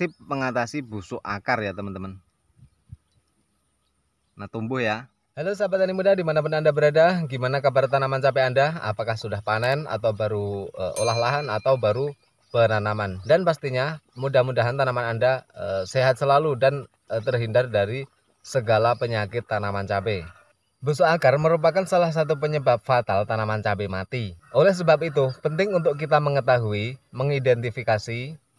efektif mengatasi busuk akar ya teman-teman. Nah tumbuh ya. Halo sahabat tani muda dimanapun anda berada, gimana kabar tanaman cabai anda? Apakah sudah panen atau baru e, olah lahan atau baru penanaman? Dan pastinya mudah-mudahan tanaman anda e, sehat selalu dan e, terhindar dari segala penyakit tanaman cabai. Busuk akar merupakan salah satu penyebab fatal tanaman cabai mati. Oleh sebab itu, penting untuk kita mengetahui, mengidentifikasi,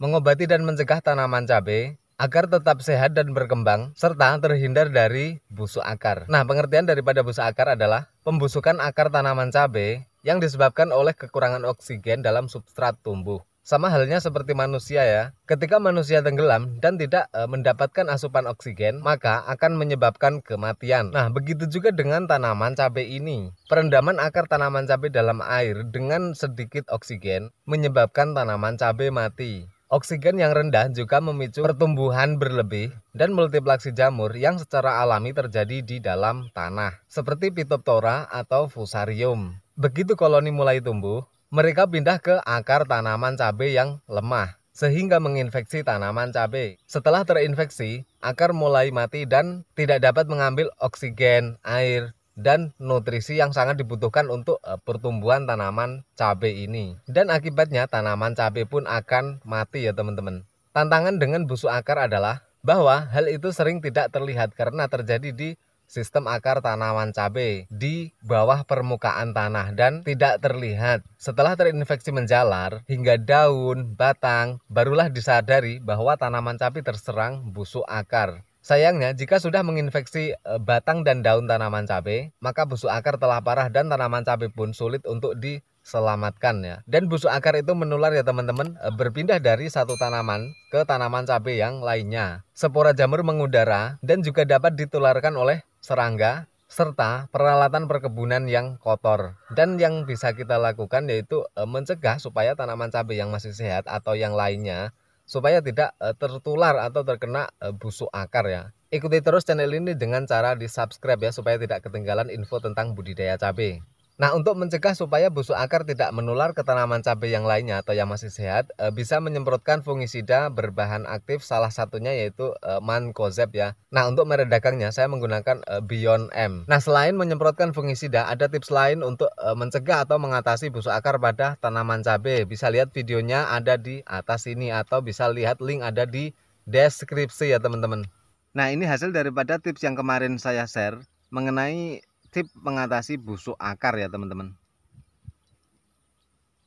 mengobati dan mencegah tanaman cabai agar tetap sehat dan berkembang serta terhindar dari busuk akar. Nah, pengertian daripada busuk akar adalah pembusukan akar tanaman cabai yang disebabkan oleh kekurangan oksigen dalam substrat tumbuh. Sama halnya seperti manusia ya. Ketika manusia tenggelam dan tidak e, mendapatkan asupan oksigen, maka akan menyebabkan kematian. Nah, begitu juga dengan tanaman cabai ini. Perendaman akar tanaman cabai dalam air dengan sedikit oksigen menyebabkan tanaman cabai mati. Oksigen yang rendah juga memicu pertumbuhan berlebih dan multiplaksi jamur yang secara alami terjadi di dalam tanah, seperti pitoptora atau Fusarium. Begitu koloni mulai tumbuh, mereka pindah ke akar tanaman cabai yang lemah, sehingga menginfeksi tanaman cabai. Setelah terinfeksi, akar mulai mati dan tidak dapat mengambil oksigen, air, dan nutrisi yang sangat dibutuhkan untuk eh, pertumbuhan tanaman cabai ini. Dan akibatnya tanaman cabai pun akan mati ya teman-teman. Tantangan dengan busuk akar adalah bahwa hal itu sering tidak terlihat karena terjadi di sistem akar tanaman cabai di bawah permukaan tanah dan tidak terlihat. Setelah terinfeksi menjalar hingga daun, batang, barulah disadari bahwa tanaman cabai terserang busuk akar. Sayangnya, jika sudah menginfeksi eh, batang dan daun tanaman cabai, maka busuk akar telah parah dan tanaman cabai pun sulit untuk diselamatkan ya. Dan busuk akar itu menular ya teman-teman, eh, berpindah dari satu tanaman ke tanaman cabai yang lainnya. Spora jamur mengudara dan juga dapat ditularkan oleh serangga serta peralatan perkebunan yang kotor. Dan yang bisa kita lakukan yaitu eh, mencegah supaya tanaman cabai yang masih sehat atau yang lainnya supaya tidak e, tertular atau terkena e, busuk akar ya. Ikuti terus channel ini dengan cara di subscribe ya supaya tidak ketinggalan info tentang budidaya cabai. Nah, untuk mencegah supaya busuk akar tidak menular ke tanaman cabai yang lainnya atau yang masih sehat, eh, bisa menyemprotkan fungisida berbahan aktif salah satunya yaitu eh, mancozeb ya. Nah, untuk meredakannya saya menggunakan eh, Beyond M. Nah, selain menyemprotkan fungisida, ada tips lain untuk mencegah atau mengatasi busuk akar pada tanaman cabai. Bisa lihat videonya ada di atas ini atau bisa lihat link ada di deskripsi ya, teman-teman. Nah, ini hasil daripada tips yang kemarin saya share mengenai efektif mengatasi busuk akar ya teman-teman.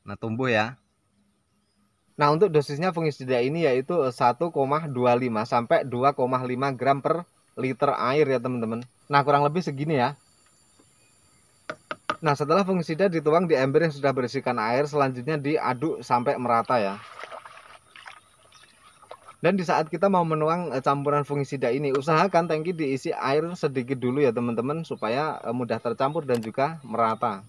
Nah tumbuh ya. Nah untuk dosisnya fungisida ini yaitu 1,25 sampai 2,5 gram per liter air ya teman-teman. Nah kurang lebih segini ya. Nah setelah fungisida dituang di ember yang sudah berisikan air selanjutnya diaduk sampai merata ya. Dan di saat kita mau menuang eh, campuran fungisida ini, usahakan tangki diisi air sedikit dulu ya teman-teman supaya eh, mudah tercampur dan juga merata.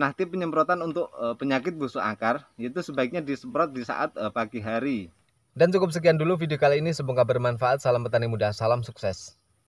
Nah, tip penyemprotan untuk uh, penyakit busuk akar itu sebaiknya disemprot di saat uh, pagi hari. Dan cukup sekian dulu video kali ini. Semoga bermanfaat. Salam petani muda, salam sukses.